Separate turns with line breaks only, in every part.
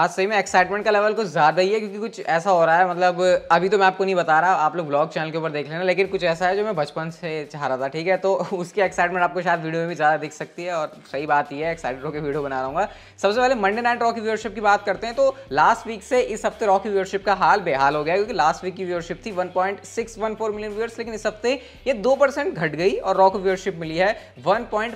आज सही में एक्साइटमेंट का लेवल कुछ ज़्यादा ही है क्योंकि कुछ ऐसा हो रहा है मतलब अभी तो मैं आपको नहीं बता रहा आप लोग ब्लॉग चैनल के ऊपर देख लेना लेकिन कुछ ऐसा है जो मैं बचपन से चाह रहा था ठीक है तो उसकी एक्साइटमेंट आपको शायद वीडियो में भी ज़्यादा दिख सकती है और सही बात यह है एक्साइटेड होकर वीडियो बना रहा सबसे पहले मंडे नाइट रॉकी व्यवरशिप व्यूअरशिप की बात करते हैं तो लास्ट वीक से इस हफ्ते रॉकी व्यवरशिप व्यूअरशिप का हाल बेहाल हो गया क्योंकि लास्ट वीक की व्यूअरशिप थी वन मिलियन व्यूअर्स लेकिन इस हफ्ते ये दो परसेंट घट गई और रॉकी व्यवरशिप व्यूअरशिप मिली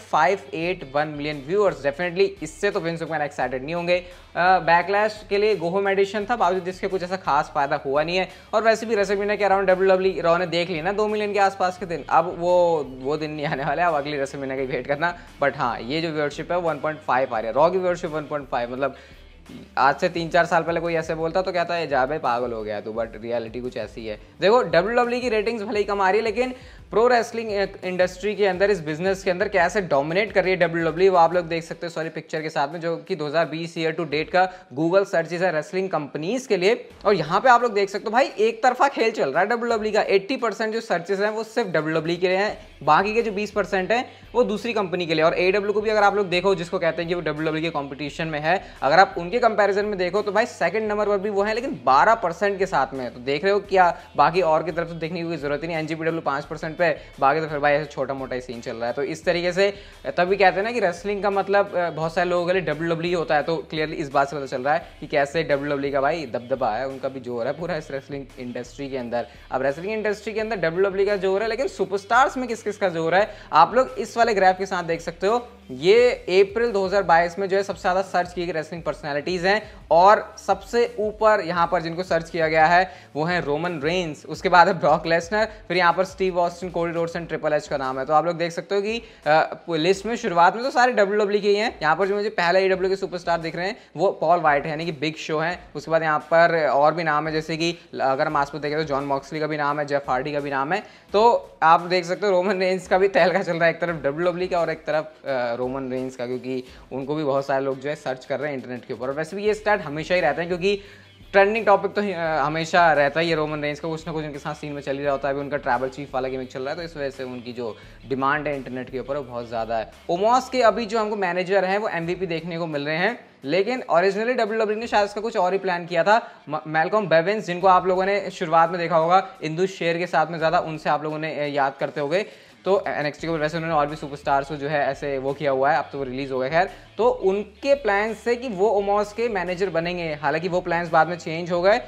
है वन मिलियन व्यूअर्स डेफिनेटली इससे तो विंस मैन एक्साइटेड नहीं होंगे बैक बैकलैश के लिए गोहो मेडिशन था बावजूद जिसके कुछ ऐसा खास फायदा हुआ नहीं है और वैसे भी रेसलमीना के अराउंड डब्ल्यू डब्ल्यू रॉ ने देख लिया ना दो मिलियन के आसपास के दिन अब वो वो दिन नहीं आने वाले अब अगली रेसलमीना की वेट करना बट हाँ ये जो व्यवरशिप है वन पॉइंट फाइव आ रही है रॉ की व्यवरशिप वन पॉइंट फाइव मतलब आज से तीन चार साल पहले कोई ऐसे बोलता तो कहता है जा भाई पागल हो गया तू बट रियलिटी कुछ ऐसी है देखो डब्ल्यू डब्ल्यू e की रेटिंग्स भले ही कम आ रही है लेकिन प्रो रेसलिंग इंडस्ट्री के अंदर इस बिजनेस के अंदर कैसे डोमिनेट कर रही है डब्ल्यू डब्ल्यू e, आप लोग देख सकते हो सॉरी पिक्चर के साथ में जो कि 2020 ईयर टू डेट का गूगल सर्च है रेसलिंग कंपनीज के लिए और यहाँ पे आप लोग देख सकते हो भाई एक तरफा खेल चल रहा है डब्ल्यू डब्ल्यू e का एट्टी परसेंट जो सर्चेज हैं वो सिर्फ डब्ल्यू डब्ल्यू e के लिए हैं बाकी के जो बीस परसेंट हैं वो दूसरी कंपनी के लिए और ए डब्ल्यू को भी अगर आप लोग देखो जिसको कहते हैं कि वो डब्ल्यू डब्ल्यू के कॉम्पिटिशन में है अगर आप उनके कंपेरिजन में देखो तो भाई सेकंड नंबर पर भी वो है लेकिन बारह परसेंट के साथ में है तो देख रहे हो क्या बाकी और की तरफ से तो देखने की जरूरत ही नहीं एनजीपीडब्ल्यू पाँच परसेंट पे बाकी तो फिर भाई ऐसे छोटा मोटा ही सीन चल रहा है तो इस तरीके से तभी कहते हैं ना कि रेसलिंग का मतलब बहुत सारे लोगों के लिए डब्ल्यू डब्ल्यू e होता है तो क्लियरली इस बात से पता चल रहा है कि कैसे डब्ल्यू डब्ल्यू e का भाई दबदबा है उनका भी जोर है पूरा इस रेसलिंग इंडस्ट्री के अंदर अब रेसलिंग इंडस्ट्री के अंदर डब्ल्यू डब्ल्यू e का जोर है लेकिन सुपरस्टार्स में किस किस का जोर है आप लोग इस वाले ग्राफ के साथ देख सकते हो ये अप्रैल 2022 में जो है सबसे ज़्यादा सर्च की गई रेसलिंग पर्सनैलिटीज़ हैं और सबसे ऊपर यहाँ पर जिनको सर्च किया गया है वो हैं रोमन रेंस उसके बाद है ब्रॉक लेसनर फिर यहाँ पर Steve Austin Cody Rhodes and Triple H का नाम है तो आप लोग देख सकते हो कि लिस्ट में शुरुआत में तो सारे डब्ल्यू डब्ल्यू e के ही हैं यहाँ पर जो मुझे पहले ई डब्ल्यू के सुपरस्टार दिख रहे हैं वो पॉल वाइट है यानी कि बिग शो है उसके बाद यहाँ पर और भी नाम है जैसे कि अगर हम आसपास देखें तो जॉन मॉक्सली का भी नाम है जेफ हार्डी का भी नाम है तो आप देख सकते हो रोमन रेंस का भी तहलका चल रहा है एक तरफ डब्ल्यू डब्ल्यू e का और एक तरफ रोमन रेंस का क्योंकि उनको भी बहुत सारे लोग जो है सर्च कर रहे हैं इंटरनेट के ऊपर और वैसे भी ये स्टार्ट हमेशा ही रहता है क्योंकि ट्रेंडिंग टॉपिक तो हमेशा रहता ही है रोमन रेंज का कुछ ना कुछ उनके साथ सीन में चल ही रहा होता है अभी उनका ट्रैवल चीफ वाला गेमिंग चल रहा है तो इस वजह से उनकी जो डिमांड है इंटरनेट के ऊपर वो बहुत ज़्यादा है ओमोस के अभी जो हमको मैनेजर हैं वो एम देखने को मिल रहे हैं लेकिन ओरिजिनली डब्ल्यू डब्ल्यू ने शायद इसका कुछ और ही प्लान किया था मेलकॉम बेवेंस जिनको आप लोगों ने शुरुआत में देखा होगा इंदू शेर के साथ में ज़्यादा उनसे आप लोगों ने याद करते हो तो एनएक्सटी के वैसे उन्होंने और भी सुपरस्टार्स को जो है ऐसे वो किया हुआ है अब तो वो रिलीज़ हो गया खैर तो उनके प्लान्स थे कि वो ओमोस के मैनेजर बनेंगे हालांकि वो प्लान्स बाद में चेंज हो गए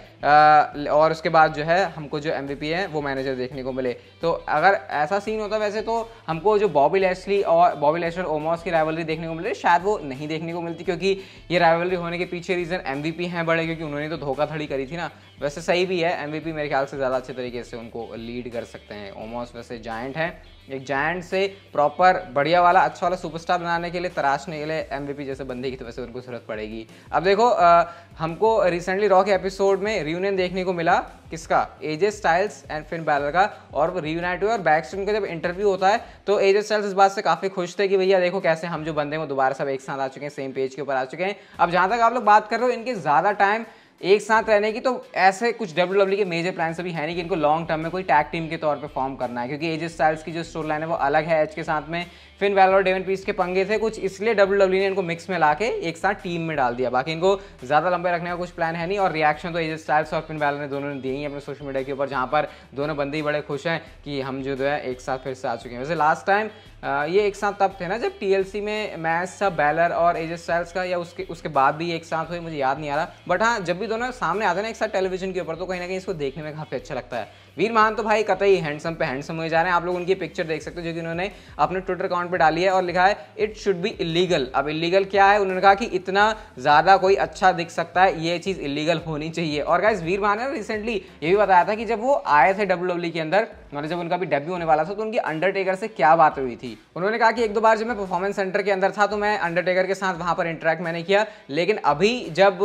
और उसके बाद जो है हमको जो एम है वो मैनेजर देखने को मिले तो अगर ऐसा सीन होता वैसे तो हमको जो बॉबी लेस्ली और बॉबी लेस्टर ओमोस की राइवलरी देखने को मिले शायद वो नहीं देखने को मिलती क्योंकि ये राइवलरी होने के पीछे रीज़न एम हैं बड़े क्योंकि उन्होंने तो धोखाधड़ी करी थी ना वैसे सही भी है एम मेरे ख्याल से ज़्यादा अच्छे तरीके से उनको लीड कर सकते हैं ओमोस वैसे जायंट हैं एक जायंट से प्रॉपर बढ़िया वाला अच्छा वाला सुपरस्टार बनाने के लिए तराशने के लिए एम जैसे बंदे की तो वैसे उनको ज़रूरत पड़ेगी अब देखो आ, हमको रिसेंटली रॉक एपिसोड में रियूनियन देखने को मिला किसका AJ Styles and Finn Balor का और वो रियूनाइट हुए और स्ट्रीम का जब इंटरव्यू होता है तो एजे स्टाइल्स इस बात से काफ़ी खुश थे कि भैया देखो कैसे हम जो बंदे हैं वो दोबारा सब एक साथ आ चुके हैं सेम पेज के ऊपर आ चुके हैं अब जहाँ तक आप लोग बात कर रहे हो इनके ज़्यादा टाइम एक साथ रहने की तो ऐसे कुछ डब्ल्यू डब्ल्यू e के मेजर प्लान अभी है नहीं कि इनको लॉन्ग टर्म में कोई टैग टीम के तौर पे फॉर्म करना है क्योंकि एज स्टाइल्स की जो स्टोर लाइन है वो अलग है एच के साथ में फिन वैल और डेवन पीस के पंगे थे कुछ इसलिए डब्ल्यू डब्ल्यू e ने इनको मिक्स में ला के एक साथ टीम में डाल दिया बाकी इनको ज़्यादा लंबे रखने का कुछ प्लान है नहीं और रिएक्शन तो एज स्टाइल्स और फिन वैलर ने दोनों ने दिए ही अपने सोशल मीडिया के ऊपर जहाँ पर दोनों बंदे ही बड़े खुश हैं कि हम जो है एक साथ फिर से आ चुके हैं वैसे लास्ट टाइम ये एक साथ तब थे ना जब टीएलसी में मैच था बैलर और एजेस स्टाइल्स का या उसके उसके बाद भी एक साथ हुए मुझे याद नहीं आ रहा बट हाँ जब भी दोनों सामने आते ना एक साथ टेलीविजन के ऊपर तो कहीं ना कहीं इसको देखने में काफ़ी अच्छा लगता है वीर महान तो भाई कतई हैंडसम पे हैंडसम हुए जा रहे हैं आप लोग उनकी पिक्चर देख सकते हो जो कि उन्होंने अपने ट्विटर अकाउंट पर डाली है और लिखा है इट शुड बी इलीगल अब इलीगल क्या है उन्होंने कहा कि इतना ज़्यादा कोई अच्छा दिख सकता है ये चीज़ इलीगल होनी चाहिए और गाइज वीर महान ने रिसेंटली ये भी बताया था कि जब वो आए थे डब्ल्यू e के अंदर मतलब जब उनका भी डेब्यू होने वाला था तो उनकी अंडरटेकर से क्या बात हुई थी उन्होंने कहा कि एक दो बार जब मैं परफॉर्मेंस सेंटर के अंदर था तो मैं अंडरटेकर के साथ वहाँ पर इंटरेक्ट मैंने किया लेकिन अभी जब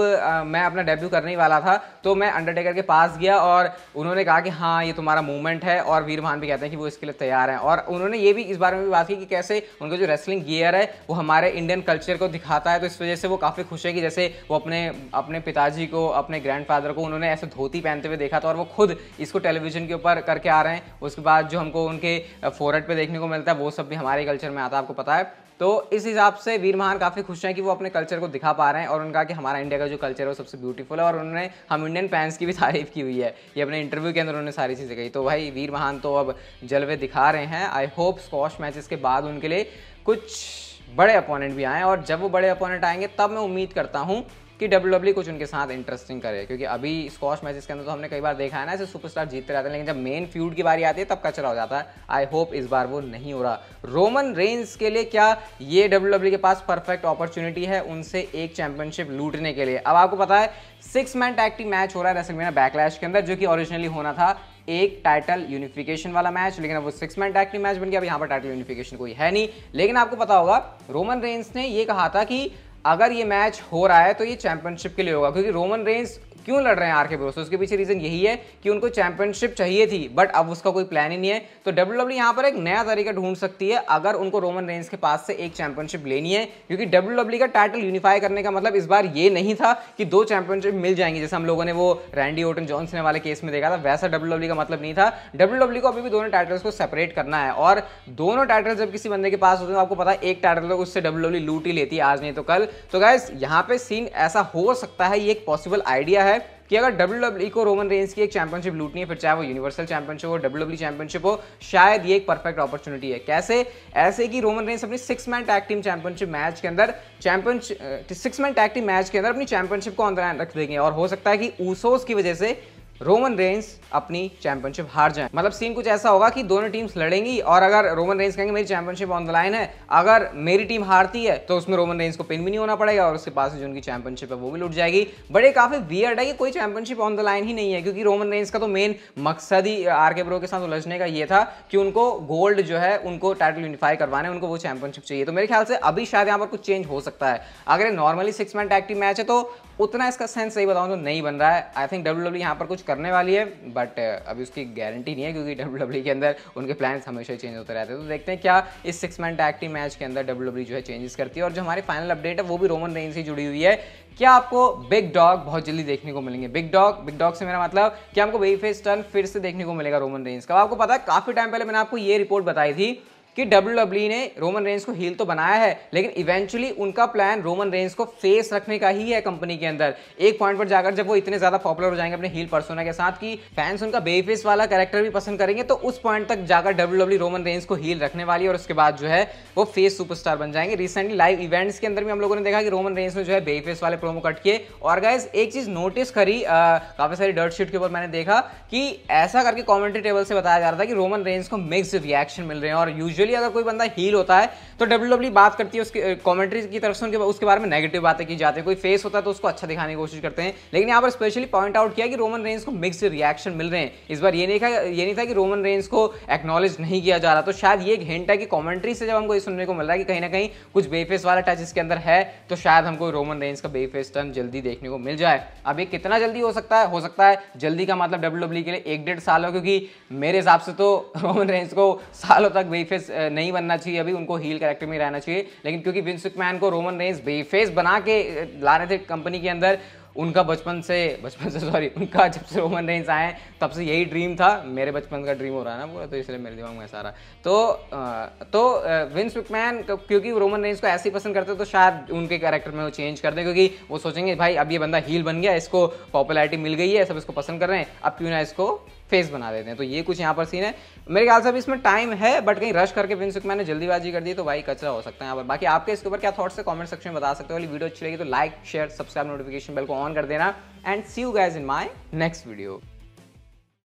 मैं अपना डेब्यू करने वाला था तो मैं अंडरटेकर के पास गया और उन्होंने कहा कि हाँ हाँ ये तुम्हारा मूवमेंट है और वीर भान भी कहते हैं कि वो इसके लिए तैयार हैं और उन्होंने ये भी इस बारे में भी बात की कि कैसे उनका जो रेसलिंग गियर है वो हमारे इंडियन कल्चर को दिखाता है तो इस वजह से वो काफ़ी खुश है कि जैसे वो अपने अपने पिताजी को अपने फादर को उन्होंने ऐसे धोती पहनते हुए देखा था और वो खुद इसको टेलीविजन के ऊपर करके आ रहे हैं उसके बाद जो हमको उनके फोरट पर देखने को मिलता है वो सब भी हमारे कल्चर में आता है आपको पता है तो इस हिसाब से वीर महान काफ़ी खुश हैं कि वो अपने कल्चर को दिखा पा रहे हैं और उनका कि हमारा इंडिया का जो कल्चर है वो सबसे ब्यूटीफुल है और उन्होंने हम इंडियन फैंस की भी तारीफ की हुई है ये अपने इंटरव्यू के अंदर उन्होंने सारी चीज़ें कही तो भाई वीर महान तो अब जलवे दिखा रहे हैं आई होप स्कॉश मैचेस के बाद उनके लिए कुछ बड़े अपोनेंट भी आएँ और जब वो बड़े अपोनेंट आएंगे तब मैं उम्मीद करता हूँ कि डब्ल्यू डब्ल्यू e कुछ उनके साथ इंटरेस्टिंग करे क्योंकि अभी स्कॉश मैचेस के अंदर तो हमने कई बार देखा है ना ऐसे सुपरस्टार जीतते रहते हैं लेकिन जब मेन फ्यूड की बारी आती है तब कचरा हो जाता है आई होप इस बार वो नहीं हो रहा रोमन रेंज के लिए क्या ये डब्ल्यू डब्ल्यू e के पास परफेक्ट अपॉर्चुनिटी है उनसे एक चैंपियनशिप लूटने के लिए अब आपको पता है सिक्स मैन टैक्टिव मैच हो रहा है मीना बैकलैश के अंदर जो कि ओरिजिनली होना था एक टाइटल यूनिफिकेशन वाला मैच लेकिन अब वो सिक्स मैन टैक्टिव मैच बन गया अब यहाँ पर टाइटल यूनिफिकेशन कोई है नहीं लेकिन आपको पता होगा रोमन रेंस ने ये कहा था कि अगर ये मैच हो रहा है तो ये चैंपियनशिप के लिए होगा क्योंकि रोमन रेंस क्यों लड़ रहे हैं आर के ब्रोस तो उसके पीछे रीजन यही है कि उनको चैंपियनशिप चाहिए थी बट अब उसका कोई प्लान ही नहीं है तो डब्ल्यू डब्ल्यू e यहाँ पर एक नया तरीका ढूंढ सकती है अगर उनको रोमन रेंज के पास से एक चैंपियनशिप लेनी है क्योंकि डब्ल्यू डब्ल्यू e का टाइटल यूनिफाई करने का मतलब इस बार ये नहीं था कि दो चैंपियनशिप मिल जाएंगी जैसे हम लोगों ने वो रैंडी ओटन जॉनसन वाले केस में देखा था वैसा डब्ल्यू डब्ल्यू e का मतलब नहीं था डब्ल्यू डब्ल्यू को अभी भी दोनों टाइटल्स को सेपरेट करना है और दोनों टाइटल जब किसी बंदे के पास होते हैं तो आपको पता है एक टाइटल तो उससे डब्ल्यू डब्ल्यू लूट ही लेती है आज नहीं तो कल तो गाइज यहाँ पे सीन ऐसा हो सकता है ये एक पॉसिबल आइडिया है कि अगर डब्ल्यू e को रोमन रेंस की एक चैंपियनशिप लूटनी है फिर चाहे वो यूनिवर्सल चैंपियनशिप हो डब्ल्यू चैंपियनशिप e हो शायद ये एक परफेक्ट अपॉर्चुनिटी है कैसे ऐसे कि रोमन रेंस अपनी six man tag team championship match के अंदर championship six man tag team match के अंदर अपनी चैंपियनशिप को ऑन द रख देंगे और हो सकता है कि ऊसोस की वजह से रोमन रेंस अपनी चैंपियनशिप हार जाए मतलब सीन कुछ ऐसा होगा कि दोनों टीम्स लड़ेंगी और अगर रोमन रेंस कहेंगे मेरी चैंपियनशिप ऑन द लाइन है अगर मेरी टीम हारती है तो उसमें रोमन रेंस को पिन भी नहीं होना पड़ेगा और उसके पास जो उनकी चैंपियनशिप है वो भी लुट जाएगी बड़े काफी वियर्ड है कि कोई चैंपियनशिप ऑन द लाइन ही नहीं है क्योंकि रोमन रेंस का तो मेन मकसद ही आर के ब्रो के साथ उलझने का ये था कि उनको गोल्ड जो है उनको टाइटल यूनिफाई करवाने उनको वो चैंपियनशिप चाहिए तो मेरे ख्याल से अभी शायद यहाँ पर कुछ चेंज हो सकता है अगर normally six man tag team match है तो उतना इसका सेंस सही बताऊँ तो नहीं बन रहा है आई थिंक डब्ल्यू डब्ल्यू यहाँ पर कुछ करने वाली है बट अभी उसकी गारंटी नहीं है क्योंकि डब्ल्यू e के अंदर उनके प्लान हमेशा चेंज होते रहते हैं तो देखते हैं क्या इस six man tag team match के अंदर डब्ल्यू e जो है चेंजेस करती है और जो हमारी फाइनल अपडेट है वो भी रोमन रेन से जुड़ी हुई है क्या आपको बिग डॉग बहुत जल्दी देखने को मिलेंगे बिग डॉग बिग डॉग से मेरा मतलब कि हमको बेबी फेस टर्न फिर से देखने को मिलेगा रोमन रेंज का आपको पता है काफी टाइम पहले मैंने आपको ये रिपोर्ट बताई थी कि डब्ल्यू e ने रोमन रेंज को हील तो बनाया है लेकिन इवेंचुअली उनका प्लान रोमन रेंज को फेस रखने का ही है कंपनी के अंदर एक पॉइंट पर जाकर जब वो इतने ज़्यादा पॉपुलर हो जाएंगे अपने हील पर्सोना के साथ कि फैंस उनका बेफेस वाला कैरेक्टर भी पसंद करेंगे तो उस पॉइंट तक जाकर डब्ल्यू रोमन रेंज को हील रखने वाली है और उसके बाद जो है वो फेस सुपरस्टार बन जाएंगे रिसेंटली लाइव इवेंट्स के अंदर भी हम लोगों ने देखा कि रोमन रेंज ने जो है बेफेस वाले प्रोमो कट किए और गाइज एक चीज़ नोटिस करी काफ़ी सारी डर्ट शीट के ऊपर मैंने देखा कि ऐसा करके कॉमेंट्री टेबल से बताया जा रहा था कि रोमन रेंज को मिक्स रिएक्शन मिल रहे हैं और यूजल यूजुअली अगर कोई बंदा हील होता है तो डब्ल्यू e बात करती है उसकी कॉमेंट्री की तरफ से उनके उसके बारे में नेगेटिव बातें की जाती है कोई फेस होता है तो उसको अच्छा दिखाने की कोशिश करते हैं लेकिन यहाँ पर स्पेशली पॉइंट आउट किया कि रोमन रेंज को मिक्स रिएक्शन मिल रहे हैं इस बार ये नहीं था ये नहीं था कि रोमन रेंज को एक्नॉलेज नहीं किया जा रहा तो शायद ये एक हिंट है कि कॉमेंट्री से जब हमको ये सुनने को मिल रहा है कि कहीं ना कहीं कुछ बेफेस वाला टच इसके अंदर है तो शायद हमको रोमन रेंज का बेफेस टर्न जल्दी देखने को मिल जाए अब ये कितना जल्दी हो सकता है हो सकता है जल्दी का मतलब डब्ल्यू e के लिए एक डेढ़ साल हो क्योंकि मेरे हिसाब से तो रोमन रेंज को सालों तक बेफेस नहीं बनना चाहिए अभी उनको हील कैरेक्टर में रहना चाहिए लेकिन क्योंकि विंस मैन को रोमन रेंस बेफेस बना के ला रहे थे कंपनी के अंदर उनका बचपन से बचपन से सॉरी उनका जब से रोमन रेंस आए तब से यही ड्रीम था मेरे बचपन का ड्रीम हो रहा है ना पूरा तो इसलिए मेरे दिमाग में सारा तो आ, तो विंस विकमैन क्योंकि रोमन रेंस को ऐसे ही पसंद करते तो शायद उनके कैरेक्टर में वो चेंज कर दें क्योंकि वो सोचेंगे भाई अब ये बंदा हील बन गया इसको पॉपुलैरिटी मिल गई है सब इसको पसंद कर रहे हैं अब क्यों ना इसको फेस बना देते हैं तो ये कुछ यहाँ पर सीन है मेरे ख्याल से अभी इसमें टाइम है बट कहीं रश करके सुख मैंने जल्दीबाजी कर दी तो भाई कचरा हो सकता है यहाँ पर बाकी आपके इसके ऊपर क्या थॉट्स है कमेंट सेक्शन में बता सकते हो वीडियो अच्छी लगी तो like share subscribe notification bell को ऑन कर देना and see you guys in my next video